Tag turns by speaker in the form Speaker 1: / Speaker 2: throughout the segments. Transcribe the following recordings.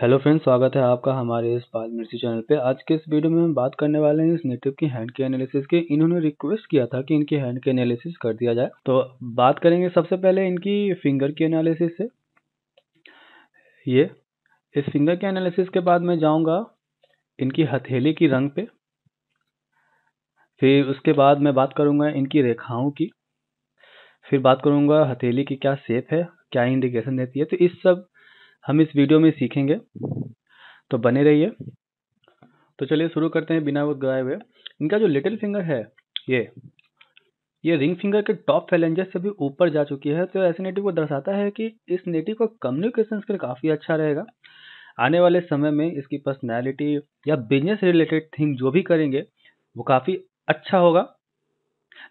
Speaker 1: hello friends स्वागत है आपका हमारे इस पाल मिर्ची चैनल पे आज के इस वीडियो में हम बात करने वाले हैं इस नेटिव की हैंड के एनालिसिस की इन्होंने रिक्वेस्ट किया था कि इनकी हैंड के एनालिसिस कर दिया जाए तो बात करेंगे सबसे पहले इनकी फिंगर की एनालिसिस से ये इस फिंगर के एनालिसिस के बाद मैं जाऊँगा इनकी हथेली की रंग पे फिर उसके बाद मैं बात करूँगा इनकी रेखाओं की फिर बात करूँगा हथेली की क्या सेप है क्या इंडिकेशन देती है तो इस सब हम इस वीडियो में सीखेंगे तो बने रहिए तो चलिए शुरू करते हैं बिना वो हुए इनका जो लिटिल फिंगर है ये ये रिंग फिंगर के टॉप फैलेंजर से भी ऊपर जा चुकी है तो ऐसे नेटिव को दर्शाता है कि इस नेटिव का कम्युनिकेशन स्किल काफ़ी अच्छा रहेगा आने वाले समय में इसकी पर्सनैलिटी या बिजनेस रिलेटेड थिंग जो भी करेंगे वो काफ़ी अच्छा होगा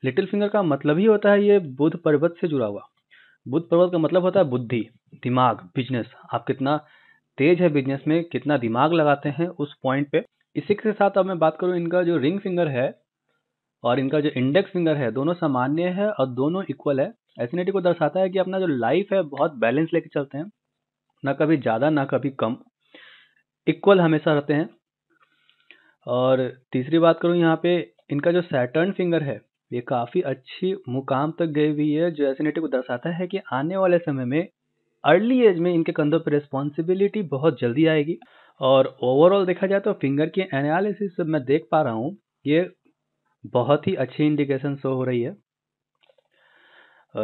Speaker 1: लिटिल फिंगर का मतलब ही होता है ये बुद्ध पर्वत से जुड़ा हुआ बुद्ध पर्वत का मतलब होता है बुद्धि दिमाग बिजनेस आप कितना तेज है बिजनेस में कितना दिमाग लगाते हैं उस पॉइंट पे इसी के साथ अब मैं बात करूँ इनका जो रिंग फिंगर है और इनका जो इंडेक्स फिंगर है दोनों सामान्य है और दोनों इक्वल है एसिनिटी को दर्शाता है कि अपना जो लाइफ है बहुत बैलेंस लेके चलते हैं ना कभी ज़्यादा ना कभी कम इक्वल हमेशा रहते हैं और तीसरी बात करूँ यहाँ पे इनका जो सैटर्न फिंगर है ये काफ़ी अच्छी मुकाम तक गई हुई है जो एसिनिटी को दर्शाता है कि आने वाले समय में अर्ली एज में इनके कंधों पर रिस्पॉन्सिबिलिटी बहुत जल्दी आएगी और ओवरऑल देखा जाए तो फिंगर की एनालिसिस से मैं देख पा रहा हूँ ये बहुत ही अच्छी इंडिकेशन शो हो रही है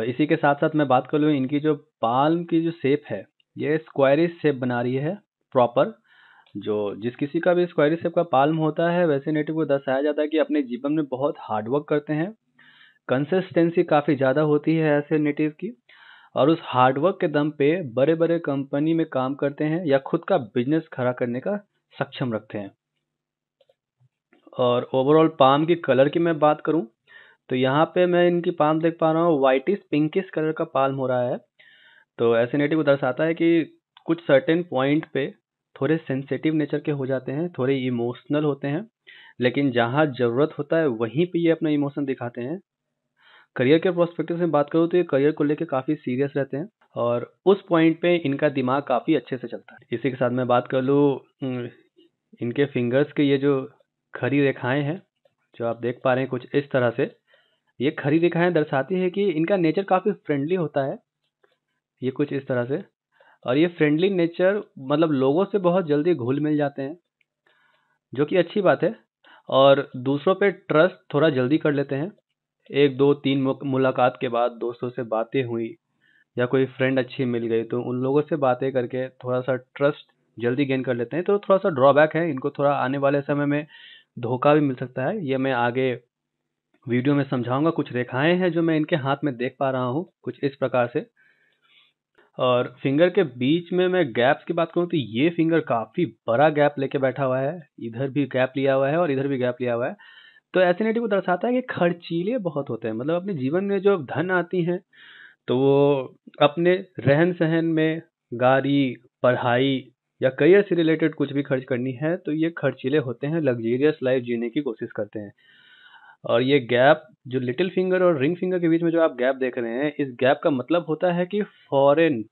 Speaker 1: इसी के साथ साथ मैं बात कर लूँ इनकी जो पाल की जो शेप है ये स्क्वायरिश शेप बना रही है प्रॉपर जो जिस किसी का भी स्क्वायरिश सेप का पाल्म होता है वैसे नेटिव को दर्शाया जाता है कि अपने जीवन में बहुत हार्डवर्क करते हैं कंसिस्टेंसी काफ़ी ज़्यादा होती है ऐसे नेटिव की और उस हार्डवर्क के दम पे बड़े बड़े कंपनी में काम करते हैं या खुद का बिजनेस खड़ा करने का सक्षम रखते हैं और ओवरऑल पाम की कलर की मैं बात करूं तो यहाँ पे मैं इनकी पाम देख पा रहा हूँ व्हाइटिस पिंकिस कलर का पाल्म हो रहा है तो ऐसे नेटिव को दर्शाता है कि कुछ सर्टेन पॉइंट पे थोड़े सेंसिटिव नेचर के हो जाते हैं थोड़े इमोशनल होते हैं लेकिन जहाँ ज़रूरत होता है वहीं पे ये अपना इमोशन दिखाते हैं करियर के प्रोस्पेक्टिव से बात करूँ तो ये करियर को लेकर काफ़ी सीरियस रहते हैं और उस पॉइंट पे इनका दिमाग काफ़ी अच्छे से चलता है इसी के साथ मैं बात कर लूँ इनके फिंगर्स के ये जो खरी रेखाएं हैं जो आप देख पा रहे हैं कुछ इस तरह से ये खरी रेखाएं दर्शाती है कि इनका नेचर काफ़ी फ्रेंडली होता है ये कुछ इस तरह से और ये फ्रेंडली नेचर मतलब लोगों से बहुत जल्दी घुल मिल जाते हैं जो कि अच्छी बात है और दूसरों पे ट्रस्ट थोड़ा जल्दी कर लेते हैं एक दो तीन मुलाकात के बाद दोस्तों से बातें हुई या कोई फ्रेंड अच्छी मिल गई तो उन लोगों से बातें करके थोड़ा सा ट्रस्ट जल्दी गेन कर लेते हैं तो थोड़ा सा ड्रॉबैक है इनको थोड़ा आने वाले समय में धोखा भी मिल सकता है ये मैं आगे वीडियो में समझाऊंगा कुछ रेखाएं हैं जो मैं इनके हाथ में देख पा रहा हूँ कुछ इस प्रकार से और फिंगर के बीच में मैं गैप्स की बात करूँ तो ये फिंगर काफ़ी बड़ा गैप लेके बैठा हुआ है इधर भी गैप लिया हुआ है और इधर भी गैप लिया हुआ है तो एसिनिटी को दर्शाता है कि खर्चीले बहुत होते हैं मतलब अपने जीवन में जो धन आती हैं तो वो अपने रहन सहन में गाड़ी पढ़ाई या करियर से रिलेटेड कुछ भी खर्च करनी है तो ये खर्चीले होते हैं लग्जीरियस लाइफ जीने की कोशिश करते हैं और ये गैप जो लिटिल फिंगर और रिंग फिंगर के बीच में जो आप गैप देख रहे हैं इस गैप का मतलब होता है कि फॉरेन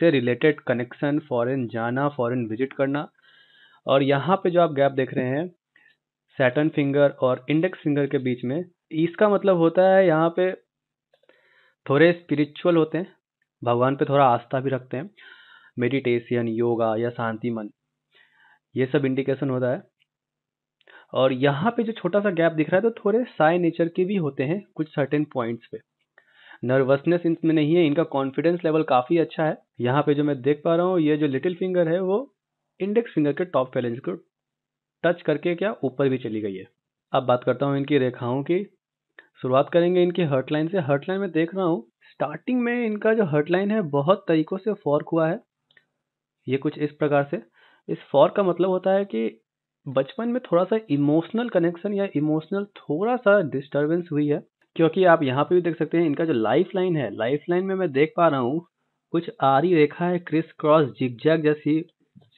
Speaker 1: से रिलेटेड कनेक्शन फॉरेन जाना फॉरेन विजिट करना और यहाँ पे जो आप गैप देख रहे हैं सैटर्न फिंगर और इंडेक्स फिंगर के बीच में इसका मतलब होता है यहाँ पे थोड़े स्पिरिचुअल होते हैं भगवान पे थोड़ा आस्था भी रखते हैं मेडिटेशन योगा या शांति मन ये सब इंडिकेशन होता है और यहाँ पे जो छोटा सा गैप दिख रहा है तो थोड़े साय नेचर के भी होते हैं कुछ सर्टेन पॉइंट्स पे नर्वसनेस इनमें नहीं है इनका कॉन्फिडेंस लेवल काफ़ी अच्छा है यहाँ पे जो मैं देख पा रहा हूँ ये जो लिटिल फिंगर है वो इंडेक्स फिंगर के टॉप फैलेंस को टच करके क्या ऊपर भी चली गई है अब बात करता हूँ इनकी रेखाओं की शुरुआत करेंगे इनकी हर्ट लाइन से हर्ट लाइन में देख रहा हूँ स्टार्टिंग में इनका जो हर्ट लाइन है बहुत तरीक़ों से फॉर्क हुआ है ये कुछ इस प्रकार से इस फॉर्क का मतलब होता है कि बचपन में थोड़ा सा इमोशनल कनेक्शन या इमोशनल थोड़ा सा डिस्टर्बेंस हुई है क्योंकि आप यहाँ पे भी देख सकते हैं इनका जो लाइफ लाइन है लाइफ लाइन में मैं देख पा रहा हूँ कुछ आरी रेखा है क्रिस क्रॉस जिगजैग जैसी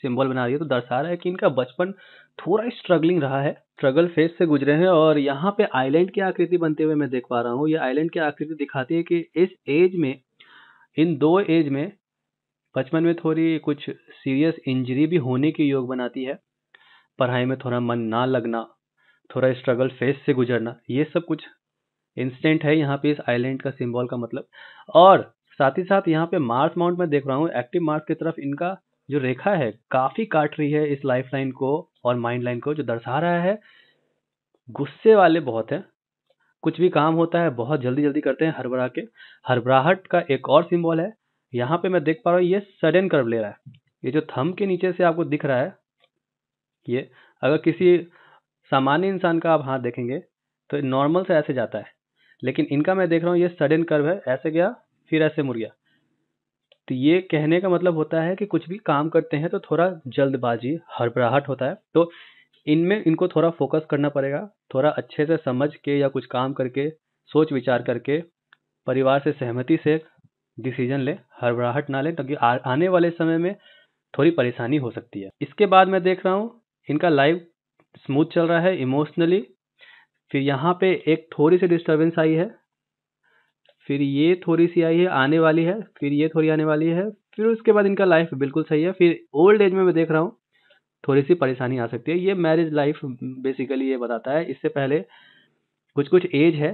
Speaker 1: सिंबल बना रही है तो दर्शा रहा है कि इनका बचपन थोड़ा स्ट्रगलिंग रहा है स्ट्रगल फेज से गुजरे हैं और यहाँ पे आइलैंड की आकृति बनते हुए मैं देख पा रहा हूँ ये आइलैंड की आकृति दिखाती है कि इस एज में इन दो एज में बचपन में थोड़ी कुछ सीरियस इंजरी भी होने के योग बनाती है पढ़ाई में थोड़ा मन ना लगना थोड़ा स्ट्रगल फेस से गुजरना ये सब कुछ इंस्टेंट है यहाँ पे इस आइलैंड का सिंबल का मतलब और साथ ही साथ यहाँ पे मार्स माउंट में देख रहा हूँ एक्टिव मार्स की तरफ इनका जो रेखा है काफी काट रही है इस लाइफ लाइन को और माइंड लाइन को जो दर्शा रहा है गुस्से वाले बहुत हैं कुछ भी काम होता है बहुत जल्दी जल्दी करते हैं हरबरा के हरबराहट का एक और सिंबल है यहाँ पे मैं देख पा रहा हूँ ये सडन कर्व ले रहा है ये जो थम के नीचे से आपको दिख रहा है ये अगर किसी सामान्य इंसान का आप हाथ देखेंगे तो नॉर्मल से ऐसे जाता है लेकिन इनका मैं देख रहा हूँ ये सडन कर्व है ऐसे गया फिर ऐसे मुड़ गया तो ये कहने का मतलब होता है कि कुछ भी काम करते हैं तो थोड़ा जल्दबाजी हड़बड़ाहट होता है तो इनमें इनको थोड़ा फोकस करना पड़ेगा थोड़ा अच्छे से समझ के या कुछ काम करके सोच विचार करके परिवार से सहमति से डिसीजन लें हड़बड़ाहट ना लें क्योंकि आने वाले समय में थोड़ी परेशानी हो सकती है इसके बाद मैं देख रहा हूँ इनका लाइफ स्मूथ चल रहा है इमोशनली फिर यहाँ पे एक थोड़ी सी डिस्टर्बेंस आई है फिर ये थोड़ी सी आई है आने वाली है फिर ये थोड़ी आने वाली है फिर उसके बाद इनका लाइफ बिल्कुल सही है फिर ओल्ड एज में मैं देख रहा हूँ थोड़ी सी परेशानी आ सकती है ये मैरिज लाइफ बेसिकली ये बताता है इससे पहले कुछ कुछ एज है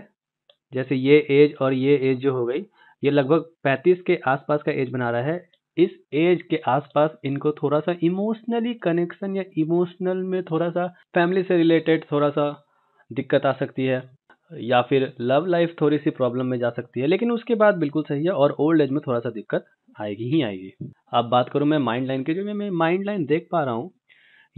Speaker 1: जैसे ये एज और ये एज जो हो गई ये लगभग पैंतीस के आसपास का एज बना रहा है इस एज के आसपास इनको थोड़ा सा इमोशनली कनेक्शन या इमोशनल में थोड़ा सा फैमिली से रिलेटेड थोड़ा सा दिक्कत आ सकती है या फिर लव लाइफ थोड़ी सी प्रॉब्लम में जा सकती है लेकिन उसके बाद बिल्कुल सही है और ओल्ड एज में थोड़ा सा दिक्कत आएगी ही आएगी अब बात करूँ मैं माइंड लाइन की जो मैं माइंड लाइन देख पा रहा हूँ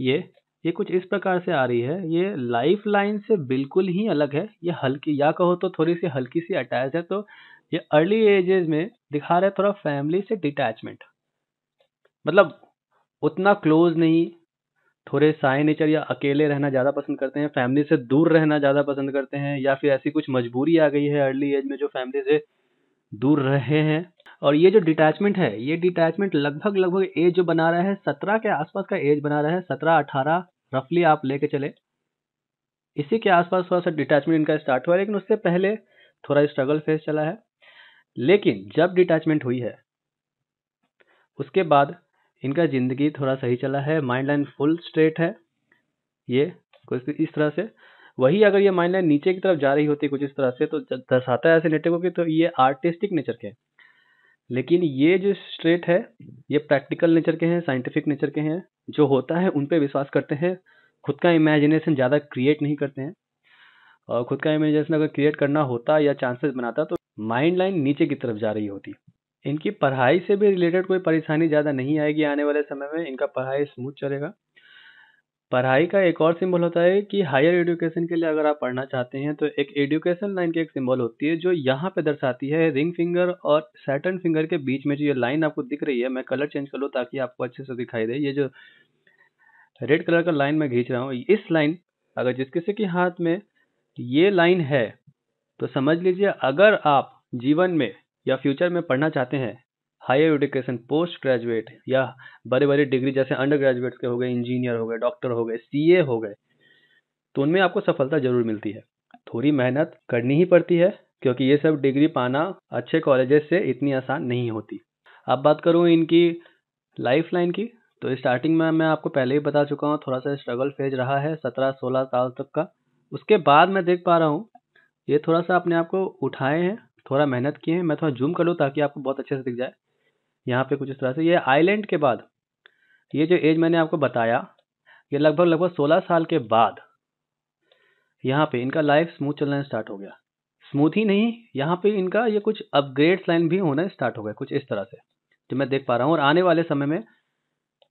Speaker 1: ये ये कुछ इस प्रकार से आ रही है ये लाइफ लाइन से बिल्कुल ही अलग है ये हल्की या कहो तो थोड़ी सी हल्की सी अटैच है तो ये अर्ली एजेस में दिखा रहा है थोड़ा फैमिली से डिटैचमेंट मतलब उतना क्लोज नहीं थोड़े साय नेचर या अकेले रहना ज़्यादा पसंद करते हैं फैमिली से दूर रहना ज़्यादा पसंद करते हैं या फिर ऐसी कुछ मजबूरी आ गई है अर्ली एज में जो फैमिली से दूर रहे हैं और ये जो डिटैचमेंट है ये डिटैचमेंट लगभग लगभग एज जो बना रहा है सत्रह के आसपास का एज बना रहा है सत्रह अठारह रफली आप लेके चले इसी के आसपास थोड़ा सा डिटैचमेंट इनका स्टार्ट हुआ लेकिन उससे पहले थोड़ा स्ट्रगल फेज चला है लेकिन जब डिटैचमेंट हुई है उसके बाद इनका ज़िंदगी थोड़ा सही चला है माइंड लाइन फुल स्ट्रेट है ये कुछ इस तरह से वही अगर ये माइंड लाइन नीचे की तरफ जा रही होती कुछ इस तरह से तो दर्शाता है ऐसे नेटवर्क की तो ये आर्टिस्टिक नेचर के हैं लेकिन ये जो स्ट्रेट है ये प्रैक्टिकल नेचर के हैं साइंटिफिक नेचर के हैं जो होता है उन पर विश्वास करते हैं खुद का इमेजिनेशन ज़्यादा क्रिएट नहीं करते हैं और खुद का इमेजिनेशन अगर क्रिएट करना होता या चांसेस बनाता तो माइंड लाइन नीचे की तरफ जा रही होती इनकी पढ़ाई से भी रिलेटेड कोई परेशानी ज़्यादा नहीं आएगी आने वाले समय में इनका पढ़ाई स्मूथ चलेगा पढ़ाई का एक और सिंबल होता है कि हायर एजुकेशन के लिए अगर आप पढ़ना चाहते हैं तो एक एजुकेशन लाइन की एक सिंबल होती है जो यहाँ पे दर्शाती है रिंग फिंगर और सैटर्न फिंगर के बीच में जो ये लाइन आपको दिख रही है मैं कलर चेंज कर लूँ ताकि आपको अच्छे से दिखाई दे ये जो रेड कलर का लाइन मैं घींच रहा हूँ इस लाइन अगर जिस किसी के हाथ में ये लाइन है तो समझ लीजिए अगर आप जीवन में या फ्यूचर में पढ़ना चाहते हैं हायर एजुकेशन पोस्ट ग्रेजुएट या बड़े बड़े डिग्री जैसे अंडर ग्रेजुएट्स के हो गए इंजीनियर हो गए डॉक्टर हो गए सी हो गए तो उनमें आपको सफलता जरूर मिलती है थोड़ी मेहनत करनी ही पड़ती है क्योंकि ये सब डिग्री पाना अच्छे कॉलेजेस से इतनी आसान नहीं होती अब बात करूँ इनकी लाइफ लाइन की तो स्टार्टिंग में मैं आपको पहले ही बता चुका हूँ थोड़ा सा स्ट्रगल फेज रहा है सत्रह सोलह साल तक का उसके बाद मैं देख पा रहा हूँ ये थोड़ा सा अपने आप को उठाए हैं थोड़ा मेहनत किए हैं मैं थोड़ा जूम कर लूँ ताकि आपको बहुत अच्छे से दिख जाए यहाँ पे कुछ इस तरह से ये आइलैंड के बाद ये जो एज मैंने आपको बताया ये लगभग लगभग सोलह साल के बाद यहाँ पे इनका लाइफ स्मूथ चलना स्टार्ट हो गया स्मूथ ही नहीं यहाँ पे इनका ये कुछ अपग्रेड्स लाइन भी होना स्टार्ट हो गया कुछ इस तरह से जो मैं देख पा रहा हूँ और आने वाले समय में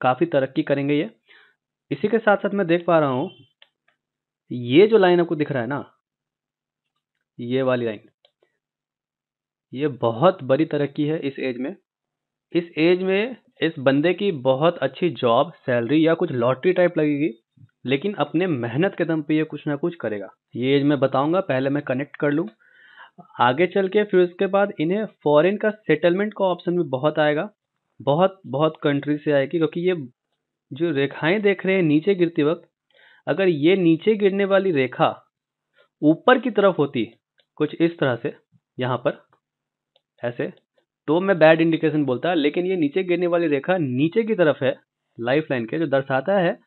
Speaker 1: काफ़ी तरक्की करेंगे ये इसी के साथ साथ मैं देख पा रहा हूँ ये जो लाइन आपको दिख रहा है ना ये वाली लाइन ये बहुत बड़ी तरक्की है इस एज में इस एज में इस बंदे की बहुत अच्छी जॉब सैलरी या कुछ लॉटरी टाइप लगेगी लेकिन अपने मेहनत के दम पे ये कुछ ना कुछ करेगा ये एज मैं बताऊंगा पहले मैं कनेक्ट कर लूँ आगे चल के फिर उसके बाद इन्हें फॉरेन का सेटलमेंट का ऑप्शन भी बहुत आएगा बहुत बहुत कंट्री से आएगी क्योंकि ये जो रेखाएं देख रहे हैं नीचे गिरते वक्त अगर ये नीचे गिरने वाली रेखा ऊपर की तरफ होती कुछ इस तरह से यहाँ पर ऐसे तो मैं बैड इंडिकेशन बोलता लेकिन ये नीचे गिरने वाली रेखा नीचे की तरफ है लाइफ लाइन के जो दर्शाता है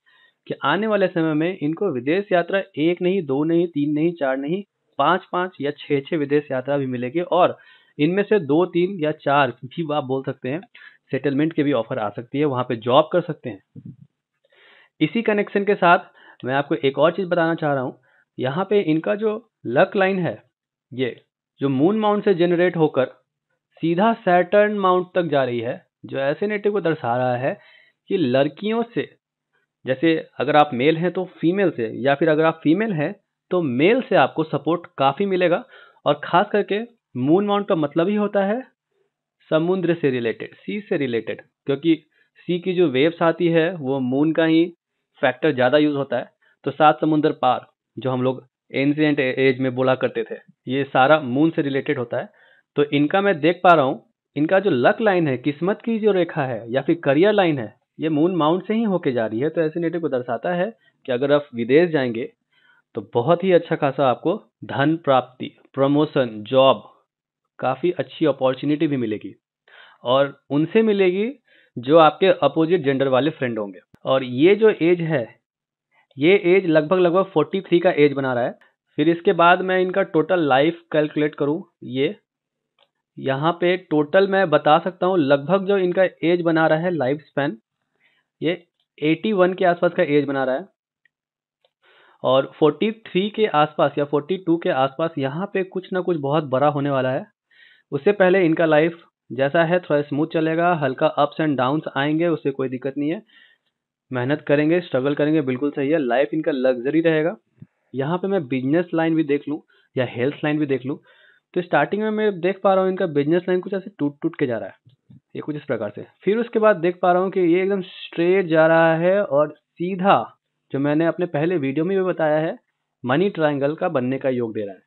Speaker 1: कि आने वाले समय में इनको विदेश यात्रा एक नहीं दो नहीं तीन नहीं चार नहीं पाँच पाँच या छः छः विदेश यात्रा भी मिलेगी और इनमें से दो तीन या चार भी आप बोल सकते हैं सेटलमेंट के भी ऑफर आ सकती है वहाँ पे जॉब कर सकते हैं इसी कनेक्शन के साथ मैं आपको एक और चीज़ बताना चाह रहा हूँ यहाँ पे इनका जो लक लाइन है ये जो मून माउंट से जनरेट होकर सीधा सैटर्न माउंट तक जा रही है जो ऐसे नेटिव को दर्शा रहा है कि लड़कियों से जैसे अगर आप मेल हैं तो फीमेल से या फिर अगर आप फीमेल हैं तो मेल से आपको सपोर्ट काफ़ी मिलेगा और ख़ास करके मून माउंट का मतलब ही होता है समुद्र से रिलेटेड सी से रिलेटेड क्योंकि सी की जो वेव्स आती है वो मून का ही फैक्टर ज़्यादा यूज़ होता है तो सात समुद्र पार जो हम लोग एंशियंट एज में बोला करते थे ये सारा मून से रिलेटेड होता है तो इनका मैं देख पा रहा हूँ इनका जो लक लाइन है किस्मत की जो रेखा है या फिर करियर लाइन है ये मून माउंट से ही होके जा रही है तो ऐसे नेटिव को दर्शाता है कि अगर आप विदेश जाएंगे तो बहुत ही अच्छा खासा आपको धन प्राप्ति प्रमोशन जॉब काफ़ी अच्छी अपॉर्चुनिटी भी मिलेगी और उनसे मिलेगी जो आपके अपोजिट जेंडर वाले फ्रेंड होंगे और ये जो एज है ये एज लगभग लगभग 43 का एज बना रहा है फिर इसके बाद मैं इनका टोटल लाइफ कैलकुलेट करूँ ये यहाँ पे टोटल मैं बता सकता हूँ लगभग जो इनका एज बना रहा है लाइफ स्पैन ये 81 के आसपास का एज बना रहा है और 43 के आसपास या 42 के आसपास यहाँ पे कुछ ना कुछ बहुत बड़ा होने वाला है उससे पहले इनका लाइफ जैसा है थोड़ा स्मूथ चलेगा हल्का अप्स एंड डाउन्स आएंगे उससे कोई दिक्कत नहीं है मेहनत करेंगे स्ट्रगल करेंगे बिल्कुल सही है लाइफ इनका लग्जरी रहेगा यहाँ पे मैं बिजनेस लाइन भी देख लूँ या हेल्थ लाइन भी देख लूँ तो स्टार्टिंग में मैं देख पा रहा हूँ इनका बिजनेस लाइन कुछ ऐसे टूट टूट के जा रहा है ये कुछ इस प्रकार से फिर उसके बाद देख पा रहा हूँ कि ये एकदम स्ट्रेट जा रहा है और सीधा जो मैंने अपने पहले वीडियो में भी बताया है मनी ट्राइंगल का बनने का योग दे रहा है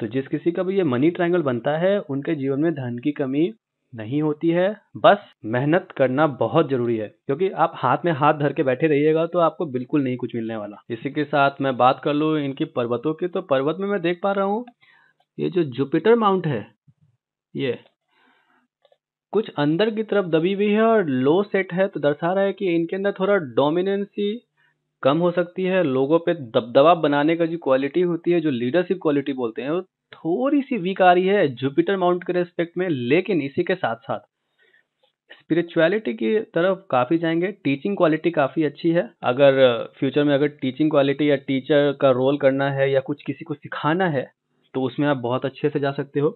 Speaker 1: तो जिस किसी का भी ये मनी ट्राइंगल बनता है उनके जीवन में धन की कमी नहीं होती है बस मेहनत करना बहुत जरूरी है क्योंकि आप हाथ में हाथ धर के बैठे रहिएगा तो आपको बिल्कुल नहीं कुछ मिलने वाला इसी के साथ मैं बात कर लू इनकी पर्वतों की तो पर्वत में मैं देख पा रहा हूँ ये जो जुपिटर माउंट है ये कुछ अंदर की तरफ दबी हुई है और लो सेट है तो दर्शा रहा है कि इनके अंदर थोड़ा डोमिनेंसी कम हो सकती है लोगों पे दबदबा बनाने का जो क्वालिटी होती है जो लीडरशिप क्वालिटी बोलते हैं वो थोड़ी सी वीक आ रही है जुपिटर माउंट के रेस्पेक्ट में लेकिन इसी के साथ साथ स्पिरिचुअलिटी की तरफ काफ़ी जाएंगे टीचिंग क्वालिटी काफ़ी अच्छी है अगर फ्यूचर में अगर टीचिंग क्वालिटी या टीचर का रोल करना है या कुछ किसी को सिखाना है तो उसमें आप बहुत अच्छे से जा सकते हो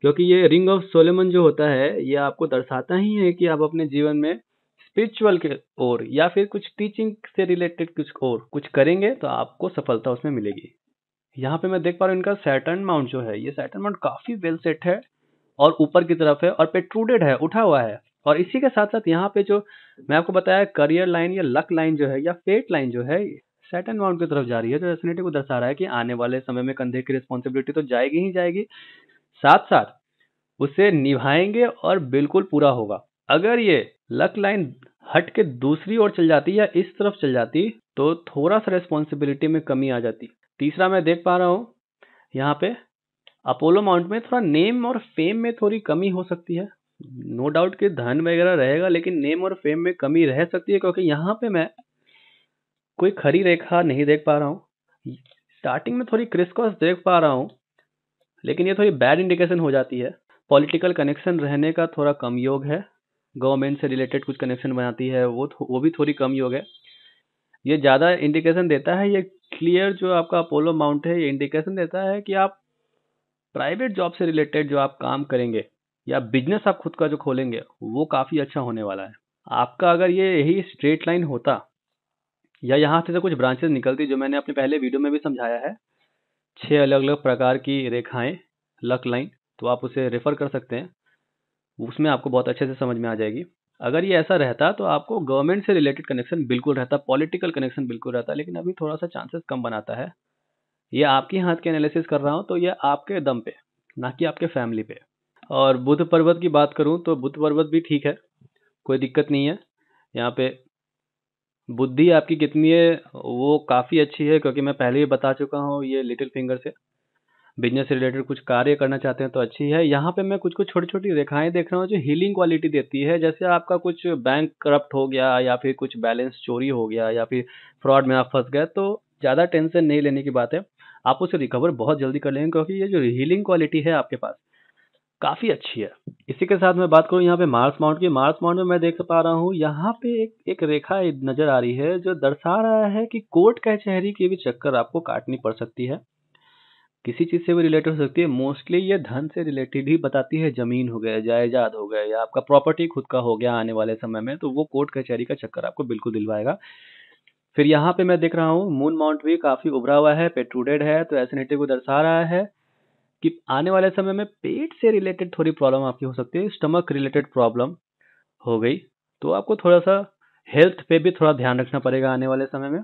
Speaker 1: क्योंकि ये रिंग ऑफ सोलेमन जो होता है ये आपको दर्शाता ही है कि आप अपने जीवन में स्पिरिचुअल के ओर या फिर कुछ टीचिंग से रिलेटेड कुछ और कुछ करेंगे तो आपको सफलता उसमें मिलेगी यहाँ पे मैं देख पा रहा हूँ इनका सैटर्न माउंट जो है ये सैटर्न माउंट काफ़ी वेल सेट है और ऊपर की तरफ है और पेट्रूडेड है उठा हुआ है और इसी के साथ साथ यहाँ पे जो मैं आपको बताया करियर लाइन या लक लाइन जो है या फेट लाइन जो है सैटन माउंट की तरफ जा रही है तो एसनेटी को दर्शा रहा है कि आने वाले समय में कंधे की रिस्पॉन्सिबिलिटी तो जाएगी ही जाएगी साथ साथ उसे निभाएंगे और बिल्कुल पूरा होगा अगर ये लक लाइन हट के दूसरी ओर चल जाती या इस तरफ चल जाती तो थोड़ा सा रेस्पॉन्सिबिलिटी में कमी आ जाती तीसरा मैं देख पा रहा हूँ यहाँ पे अपोलो माउंट में थोड़ा नेम और फेम में थोड़ी कमी हो सकती है नो डाउट कि धन वगैरह रहेगा लेकिन नेम और फेम में कमी रह सकती है क्योंकि यहाँ पे मैं कोई खरी रेखा नहीं देख पा रहा हूँ स्टार्टिंग में थोड़ी क्रिस देख पा रहा हूँ लेकिन ये थोड़ी बैड इंडिकेशन हो जाती है पॉलिटिकल कनेक्शन रहने का थोड़ा कम योग है गवर्नमेंट से रिलेटेड कुछ कनेक्शन बनाती है वो वो भी थोड़ी कम योग है ये ज़्यादा इंडिकेशन देता है ये क्लियर जो आपका अपोलो माउंट है ये इंडिकेशन देता है कि आप प्राइवेट जॉब से रिलेटेड जो आप काम करेंगे या बिजनेस आप खुद का जो खोलेंगे वो काफ़ी अच्छा होने वाला है आपका अगर ये यही स्ट्रेट लाइन होता या यहाँ से तो कुछ ब्रांचेज निकलती जो मैंने अपने पहले वीडियो में भी समझाया है छः अलग अलग प्रकार की रेखाएं लक लाइन तो आप उसे रेफ़र कर सकते हैं उसमें आपको बहुत अच्छे से समझ में आ जाएगी अगर ये ऐसा रहता तो आपको गवर्नमेंट से रिलेटेड कनेक्शन बिल्कुल रहता पॉलिटिकल कनेक्शन बिल्कुल रहता लेकिन अभी थोड़ा सा चांसेस कम बनाता है ये आपके हाथ के एनालिसिस कर रहा हूँ तो ये आपके दम पे ना कि आपके फैमिली पे और बुध पर्वत की बात करूँ तो बुध पर्वत भी ठीक है कोई दिक्कत नहीं है यहाँ पे बुद्धि आपकी कितनी है वो काफ़ी अच्छी है क्योंकि मैं पहले ही बता चुका हूँ ये लिटिल फिंगर से बिजनेस से रिलेटेड कुछ कार्य करना चाहते हैं तो अच्छी है यहाँ पे मैं कुछ कुछ छोटी छोटी रेखाएं देख रहा हूँ जो हीलिंग क्वालिटी देती है जैसे आपका कुछ बैंक करप्ट हो गया या फिर कुछ बैलेंस चोरी हो गया या फिर फ्रॉड में आप फंस गए तो ज़्यादा टेंशन नहीं लेने की बात है आप उसे रिकवर बहुत जल्दी कर लेंगे क्योंकि ये जो हीलिंग क्वालिटी है आपके पास काफ़ी अच्छी है इसी के साथ मैं बात करूँ यहाँ पे मार्स माउंट की मार्स माउंट में मैं देख पा रहा हूँ यहाँ पे एक एक रेखा नज़र आ रही है जो दर्शा रहा है कि कोर्ट कचहरी की भी चक्कर आपको काटनी पड़ सकती है किसी चीज़ से भी रिलेटेड हो सकती है मोस्टली ये धन से रिलेटेड ही बताती है ज़मीन हो गया जायदाद हो गया या आपका प्रॉपर्टी खुद का हो गया आने वाले समय में तो वो कोर्ट कचहरी का चक्कर आपको बिल्कुल दिलवाएगा फिर यहाँ पे मैं देख रहा हूँ मून माउंट भी काफ़ी उभरा हुआ है पेट्रूडेड है तो ऐसे नेटिव को दर्शा रहा है कि आने वाले समय में पेट से रिलेटेड थोड़ी प्रॉब्लम आपकी हो सकती है स्टमक रिलेटेड प्रॉब्लम हो गई तो आपको थोड़ा सा हेल्थ पे भी थोड़ा ध्यान रखना पड़ेगा आने वाले समय में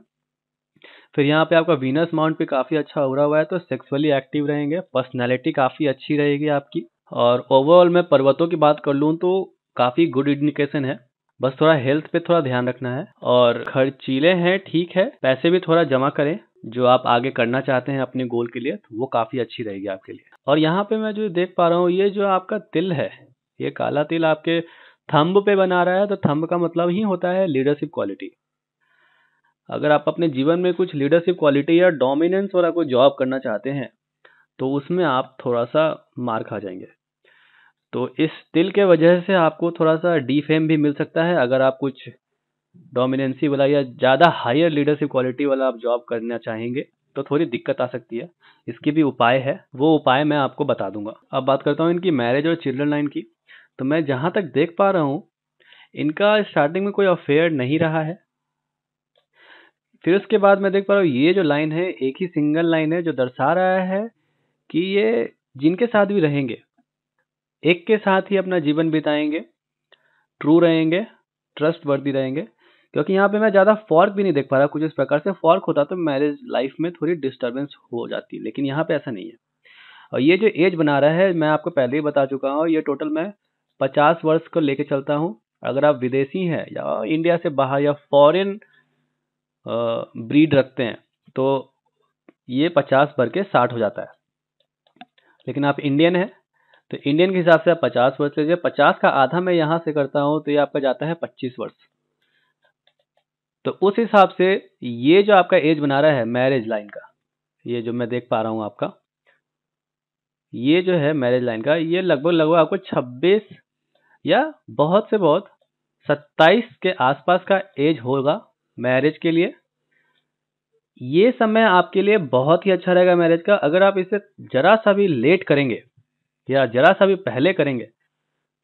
Speaker 1: फिर यहाँ पे आपका वीनस माउंट पे काफ़ी अच्छा हो रहा हुआ है तो सेक्सुअली एक्टिव रहेंगे पर्सनैलिटी काफ़ी अच्छी रहेगी आपकी और ओवरऑल मैं पर्वतों की बात कर लूँ तो काफ़ी गुड इंडिकेशन है बस थोड़ा हेल्थ पे थोड़ा ध्यान रखना है और खर्चीले हैं ठीक है पैसे भी थोड़ा जमा करें जो आप आगे करना चाहते हैं अपने गोल के लिए तो वो काफ़ी अच्छी रहेगी आपके लिए और यहाँ पे मैं जो देख पा रहा हूँ ये जो आपका तिल है ये काला तिल आपके थंब पे बना रहा है तो थंब का मतलब ही होता है लीडरशिप क्वालिटी अगर आप अपने जीवन में कुछ लीडरशिप क्वालिटी या डोमिनेंस वाला कोई जॉब करना चाहते हैं तो उसमें आप थोड़ा सा मार खा जाएंगे तो इस तिल के वजह से आपको थोड़ा सा डी फेम भी मिल सकता है अगर आप कुछ डोमिनेंसी वाला या ज़्यादा हायर लीडरशिप क्वालिटी वाला आप जॉब करना चाहेंगे तो थोड़ी दिक्कत आ सकती है इसकी भी उपाय है वो उपाय मैं आपको बता दूंगा अब बात करता हूँ इनकी मैरिज और चिल्ड्रन लाइन की तो मैं जहाँ तक देख पा रहा हूँ इनका स्टार्टिंग में कोई अफेयर नहीं रहा है फिर उसके बाद मैं देख पा रहा हूँ ये जो लाइन है एक ही सिंगल लाइन है जो दर्शा रहा है कि ये जिनके साथ भी रहेंगे एक के साथ ही अपना जीवन बिताएंगे ट्रू रहेंगे ट्रस्ट वर्दी रहेंगे क्योंकि यहाँ पे मैं ज़्यादा फॉर्क भी नहीं देख पा रहा कुछ इस प्रकार से फॉर्क होता तो मैरिज लाइफ में थोड़ी डिस्टर्बेंस हो जाती लेकिन यहाँ पे ऐसा नहीं है और ये जो एज बना रहा है मैं आपको पहले ही बता चुका हूँ ये टोटल मैं पचास वर्ष को लेके चलता हूँ अगर आप विदेशी हैं या इंडिया से बाहर या फॉरेन ब्रीड रखते हैं तो ये पचास भर के साठ हो जाता है लेकिन आप इंडियन हैं तो इंडियन के हिसाब से आप पचास वर्ष लीजिए पचास का आधा मैं यहाँ से करता हूँ तो ये आपका जाता है पच्चीस वर्ष तो उस हिसाब से ये जो आपका एज बना रहा है मैरिज लाइन का ये जो मैं देख पा रहा हूँ आपका ये जो है मैरिज लाइन का ये लगभग लगभग आपको 26 या बहुत से बहुत 27 के आसपास का एज होगा मैरिज के लिए ये समय आपके लिए बहुत ही अच्छा रहेगा मैरिज का अगर आप इसे जरा सा भी लेट करेंगे या जरा सा भी पहले करेंगे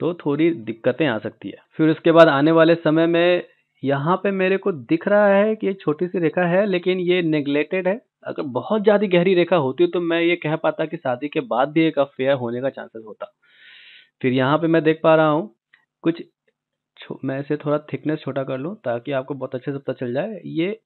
Speaker 1: तो थोड़ी दिक्कतें आ सकती है फिर उसके बाद आने वाले समय में यहाँ पे मेरे को दिख रहा है कि ये छोटी सी रेखा है लेकिन ये नेग्लेटेड है अगर बहुत ज़्यादा गहरी रेखा होती तो मैं ये कह पाता कि शादी के बाद भी एक अफेयर होने का चांसेस होता फिर यहाँ पे मैं देख पा रहा हूँ कुछ मैं इसे थोड़ा थिकनेस छोटा कर लूँ ताकि आपको बहुत अच्छे से पता चल जाए ये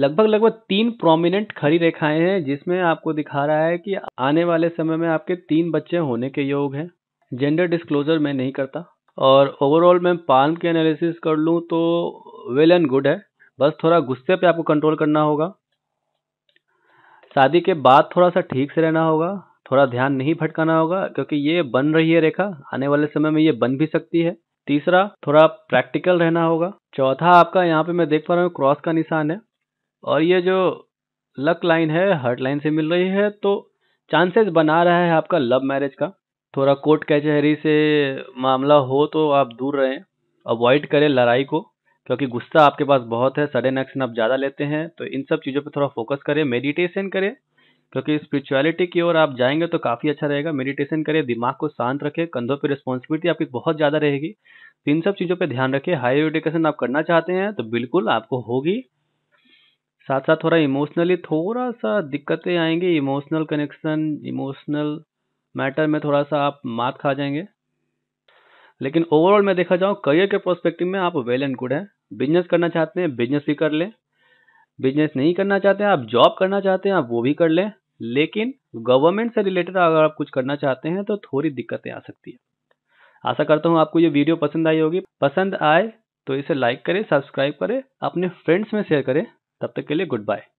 Speaker 1: लगभग लगभग तीन प्रोमिनेंट खड़ी रेखाएं हैं जिसमें आपको दिखा रहा है कि आने वाले समय में आपके तीन बच्चे होने के योग हैं जेंडर डिस्क्लोजर मैं नहीं करता और ओवरऑल मैं पाल्म के एनालिसिस कर लूँ तो वेल एंड गुड है बस थोड़ा गुस्से पे आपको कंट्रोल करना होगा शादी के बाद थोड़ा सा ठीक से रहना होगा थोड़ा ध्यान नहीं भटकाना होगा क्योंकि ये बन रही है रेखा आने वाले समय में ये बन भी सकती है तीसरा थोड़ा प्रैक्टिकल रहना होगा चौथा आपका यहाँ पे मैं देख पा रहा हूँ क्रॉस का निशान है और ये जो लक लाइन है हर्ट लाइन से मिल रही है तो चांसेस बना रहा है आपका लव मैरिज का थोड़ा कोर्ट कचहरी से मामला हो तो आप दूर रहें अवॉइड करें लड़ाई को क्योंकि गुस्सा आपके पास बहुत है सडन एक्शन आप ज़्यादा लेते हैं तो इन सब चीज़ों पर थोड़ा फोकस करें मेडिटेशन करें क्योंकि स्पिरिचुअलिटी की ओर आप जाएंगे तो काफ़ी अच्छा रहेगा मेडिटेशन करें दिमाग को शांत रखें कंधों पर रिस्पॉन्सिबिलिटी आपकी बहुत ज़्यादा रहेगी तो इन सब चीज़ों पर ध्यान रखें हायर एजुकेशन आप करना चाहते हैं तो बिल्कुल आपको होगी साथ साथ थोड़ा इमोशनली थोड़ा सा दिक्कतें आएंगी इमोशनल कनेक्शन इमोशनल मैटर में थोड़ा सा आप मात खा जाएंगे लेकिन ओवरऑल मैं देखा जाऊँ करियर के प्रोस्पेक्टिव में आप वेल एंड गुड हैं बिजनेस करना चाहते हैं बिजनेस भी कर लें बिजनेस नहीं करना चाहते हैं आप जॉब करना चाहते हैं आप वो भी कर लें लेकिन गवर्नमेंट से रिलेटेड अगर आप कुछ करना चाहते हैं तो थोड़ी दिक्कतें आ सकती है आशा करता हूँ आपको ये वीडियो पसंद आई होगी पसंद आए तो इसे लाइक करें सब्सक्राइब करें अपने फ्रेंड्स में शेयर करें तब तक के लिए गुड बाय